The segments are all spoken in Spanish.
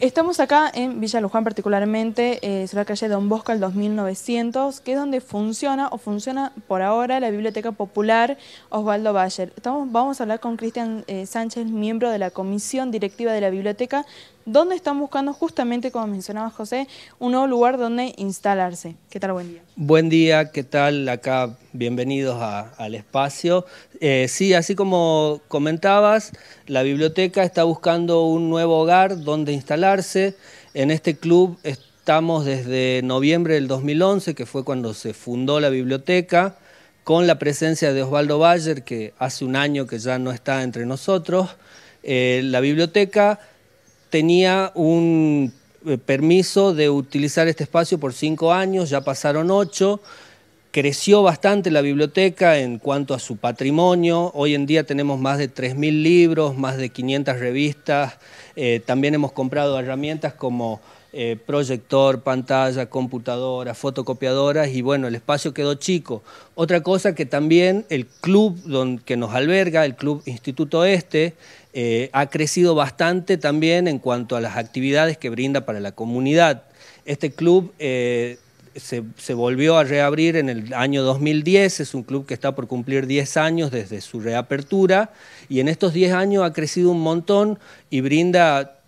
Estamos acá en Villa Luján particularmente, es eh, la calle Don Bosco el 2900, que es donde funciona o funciona por ahora la Biblioteca Popular Osvaldo Bayer. vamos a hablar con Cristian eh, Sánchez, miembro de la Comisión Directiva de la Biblioteca, ¿Dónde están buscando justamente, como mencionaba José, un nuevo lugar donde instalarse. ¿Qué tal? Buen día. Buen día, ¿qué tal? Acá bienvenidos al espacio. Eh, sí, así como comentabas, la biblioteca está buscando un nuevo hogar donde instalarse. En este club estamos desde noviembre del 2011, que fue cuando se fundó la biblioteca con la presencia de Osvaldo Bayer, que hace un año que ya no está entre nosotros. Eh, la biblioteca tenía un eh, permiso de utilizar este espacio por cinco años, ya pasaron ocho. Creció bastante la biblioteca en cuanto a su patrimonio. Hoy en día tenemos más de 3.000 libros, más de 500 revistas. Eh, también hemos comprado herramientas como eh, proyector, pantalla, computadora, fotocopiadoras y bueno, el espacio quedó chico. Otra cosa que también el club que nos alberga, el Club Instituto Este, eh, ha crecido bastante también en cuanto a las actividades que brinda para la comunidad. Este club... Eh, se, volvió a reabrir en el año 2010, es un club que está por cumplir 10 años desde su reapertura y en estos 10 años ha crecido un montón y brinda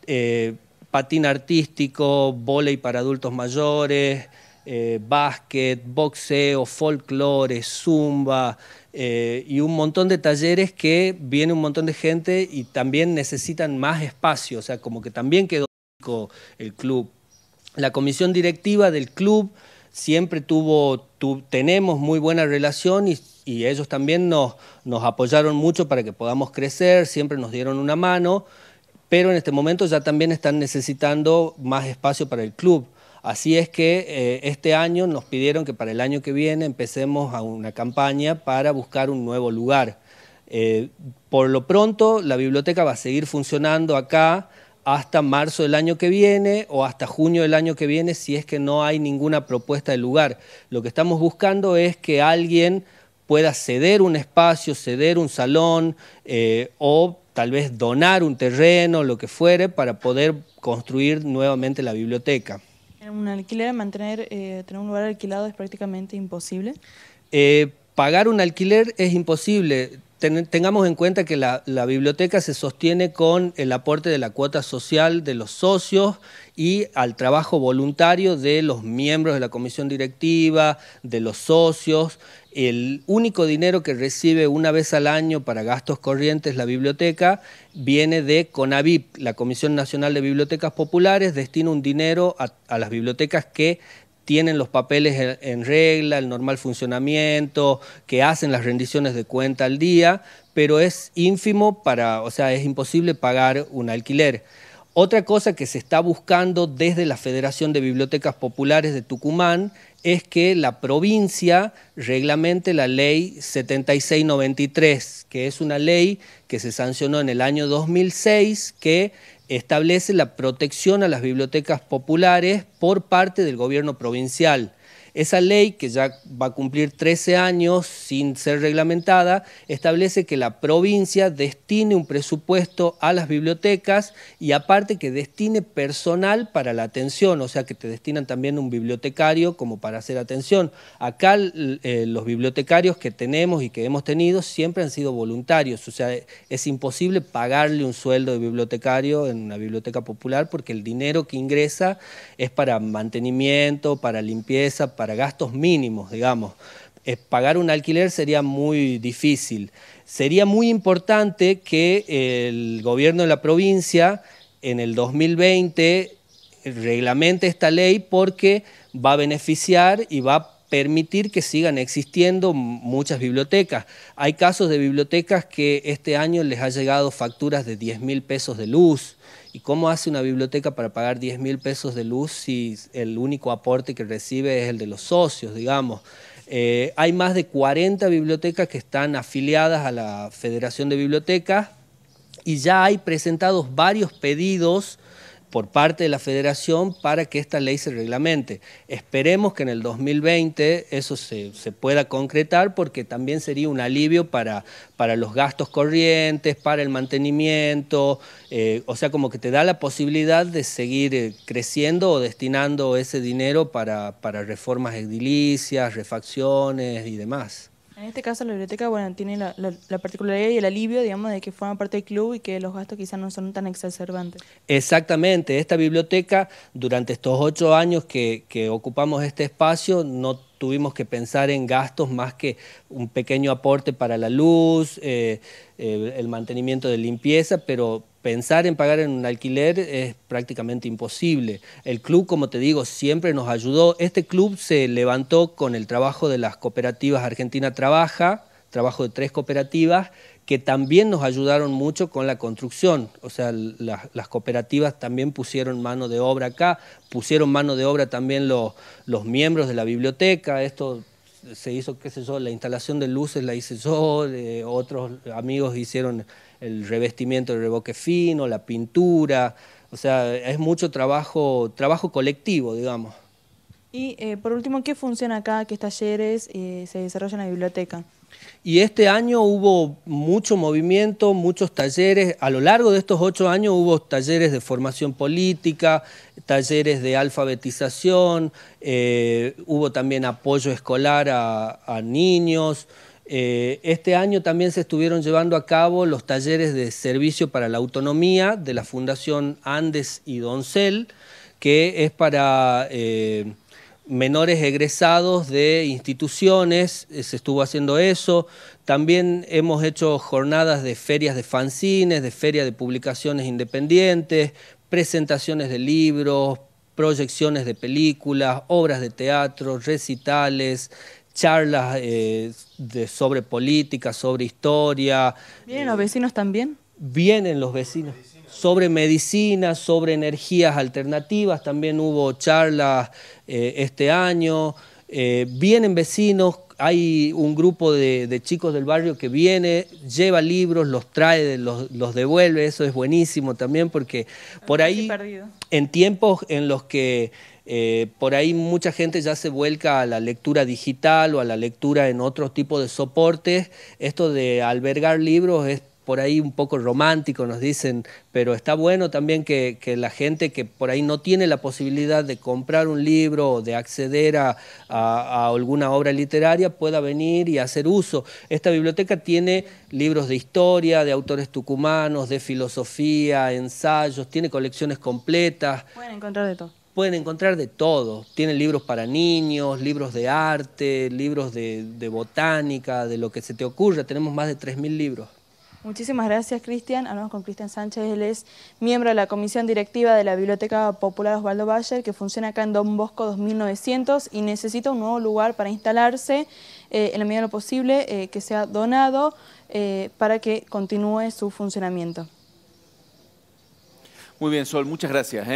patín artístico, volei para adultos mayores, eh, básquet, boxeo, folclore, zumba eh, y un montón de talleres que viene un montón de gente y también necesitan más espacio, o sea, como que también quedó el club. La comisión directiva del club siempre tuvo, tenemos muy buena relación y, ellos también nos apoyaron mucho para que podamos crecer, siempre nos dieron una mano pero en este momento ya también están necesitando más espacio para el club. Así es que eh, este año nos pidieron que para el año que viene empecemos a una campaña para buscar un nuevo lugar. Eh, por lo pronto, la biblioteca va a seguir funcionando acá hasta marzo del año que viene o hasta junio del año que viene si es que no hay ninguna propuesta de lugar. Lo que estamos buscando es que alguien pueda ceder un espacio, ceder un salón eh, o tal vez donar un terreno, lo que fuere, para poder construir nuevamente la biblioteca. Eh, ¿Un alquiler, mantener, eh, tener un lugar alquilado es prácticamente imposible? Eh, pagar un alquiler es imposible tengamos en cuenta que la, biblioteca se sostiene con el aporte de la cuota social de los socios y al trabajo voluntario de los miembros de la comisión directiva, de los socios. El único dinero que recibe una vez al año para gastos corrientes la biblioteca viene de CONAVIP, la Comisión Nacional de Bibliotecas Populares, destina un dinero a las bibliotecas que tienen los papeles en regla, el normal funcionamiento, que hacen las rendiciones de cuenta al día, pero es ínfimo para, o sea, es imposible pagar un alquiler. Otra cosa que se está buscando desde la Federación de Bibliotecas Populares de Tucumán es que la provincia reglamente la ley 7693, que es una ley que se sancionó en el año 2006 que establece la protección a las bibliotecas populares por parte del gobierno provincial. Esa ley, que ya va a cumplir 13 años sin ser reglamentada, establece que la provincia destine un presupuesto a las bibliotecas y aparte que destine personal para la atención, o sea que te destinan también un bibliotecario como para hacer atención. Acá eh, los bibliotecarios que tenemos y que hemos tenido siempre han sido voluntarios, o sea, es imposible pagarle un sueldo de bibliotecario en una biblioteca popular porque el dinero que ingresa es para mantenimiento, para limpieza, para para gastos mínimos, digamos. Eh, pagar un alquiler sería muy difícil. Sería muy importante que el gobierno de la provincia en el 2020 reglamente esta ley porque va a beneficiar y va a permitir que sigan existiendo muchas bibliotecas. Hay casos de bibliotecas que este año les ha llegado facturas de 10 mil pesos de luz. ¿Y cómo hace una biblioteca para pagar 10 mil pesos de luz si el único aporte que recibe es el de los socios, digamos? Eh, hay más de 40 bibliotecas que están afiliadas a la Federación de Bibliotecas y ya hay presentados varios pedidos por parte de la federación para que esta ley se reglamente. Esperemos que en el 2020 eso se, pueda concretar porque también sería un alivio para, los gastos corrientes, para el mantenimiento, eh, o sea, como que te da la posibilidad de seguir eh, creciendo o destinando ese dinero para reformas edilicias, refacciones y demás. En este caso, la biblioteca bueno, tiene la, particularidad y el alivio, digamos, de que forma parte del club y que los gastos quizás no son tan exacerbantes. Exactamente. Esta biblioteca, durante estos ocho años que, ocupamos este espacio, no tuvimos que pensar en gastos más que un pequeño aporte para la luz, eh, eh, el mantenimiento de limpieza, pero pensar en pagar en un alquiler es prácticamente imposible. El club, como te digo, siempre nos ayudó. Este club se levantó con el trabajo de las cooperativas Argentina Trabaja, trabajo de tres cooperativas, que también nos ayudaron mucho con la construcción. O sea, las, cooperativas también pusieron mano de obra acá, pusieron mano de obra también los, miembros de la biblioteca, esto se hizo, qué sé yo, la instalación de luces la hice yo, eh, otros amigos hicieron el revestimiento del reboque fino, la pintura, o sea, es mucho trabajo, trabajo colectivo, digamos. Y eh, por último, ¿qué funciona acá? ¿Qué talleres eh, se desarrollan en la biblioteca? Y este año hubo mucho movimiento, muchos talleres. A lo largo de estos ocho años hubo talleres de formación política, talleres de alfabetización, eh, hubo también apoyo escolar a niños. Eh, este año también se estuvieron llevando a cabo los talleres de servicio para la autonomía de la Fundación Andes y Doncel, que es para eh, menores egresados de instituciones, eh, se estuvo haciendo eso. También hemos hecho jornadas de ferias de fanzines, de ferias de publicaciones independientes, presentaciones de libros, proyecciones de películas, obras de teatro, recitales, charlas eh, sobre política, sobre historia. ¿Vienen los vecinos también? Vienen los vecinos. Sobre medicina, sobre energías alternativas, también hubo charlas eh, este año. Eh, vienen vecinos hay un grupo de, chicos del barrio que viene, lleva libros, los trae, los, devuelve, eso es buenísimo también porque por ahí, en tiempos en los que eh, por ahí mucha gente ya se vuelca a la lectura digital o a la lectura en otro tipo de soportes, esto de albergar libros es por ahí un poco romántico, nos dicen, pero está bueno también que, la gente que por ahí no tiene la posibilidad de comprar un libro o de acceder a, alguna obra literaria pueda venir y hacer uso. Esta biblioteca tiene libros de historia, de autores tucumanos, de filosofía, ensayos, tiene colecciones completas. Pueden encontrar de todo pueden encontrar de todo. Tiene libros para niños, libros de arte, libros de, de, botánica, de lo que se te ocurra. Tenemos más de 3.000 libros. Muchísimas gracias, Cristian. Hablamos con Cristian Sánchez, él es miembro de la comisión directiva de la Biblioteca Popular Osvaldo Valle, que funciona acá en Don Bosco 2900 y necesita un nuevo lugar para instalarse eh, en la medida de lo posible, eh, que sea donado eh, para que continúe su funcionamiento. Muy bien, Sol, muchas gracias.